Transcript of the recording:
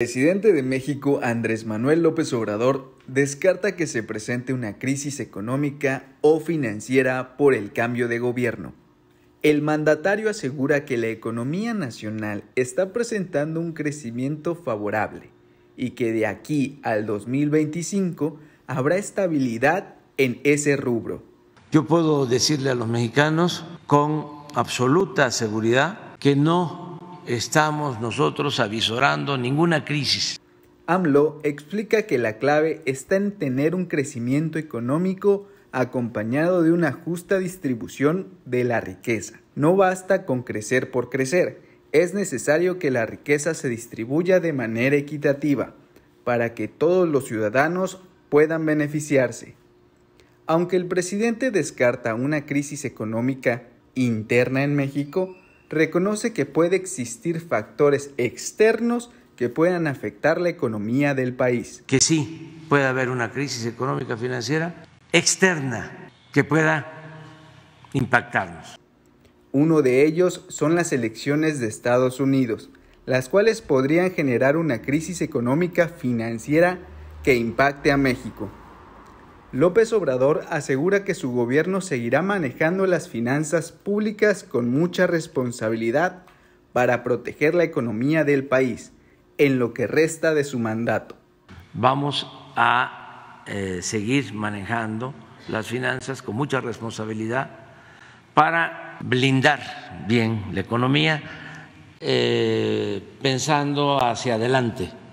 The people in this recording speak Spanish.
presidente de México, Andrés Manuel López Obrador, descarta que se presente una crisis económica o financiera por el cambio de gobierno. El mandatario asegura que la economía nacional está presentando un crecimiento favorable y que de aquí al 2025 habrá estabilidad en ese rubro. Yo puedo decirle a los mexicanos con absoluta seguridad que no estamos nosotros avisorando ninguna crisis. AMLO explica que la clave está en tener un crecimiento económico acompañado de una justa distribución de la riqueza. No basta con crecer por crecer, es necesario que la riqueza se distribuya de manera equitativa para que todos los ciudadanos puedan beneficiarse. Aunque el presidente descarta una crisis económica interna en México, reconoce que puede existir factores externos que puedan afectar la economía del país. Que sí, puede haber una crisis económica financiera externa que pueda impactarnos. Uno de ellos son las elecciones de Estados Unidos, las cuales podrían generar una crisis económica financiera que impacte a México. López Obrador asegura que su gobierno seguirá manejando las finanzas públicas con mucha responsabilidad para proteger la economía del país en lo que resta de su mandato. Vamos a eh, seguir manejando las finanzas con mucha responsabilidad para blindar bien la economía eh, pensando hacia adelante.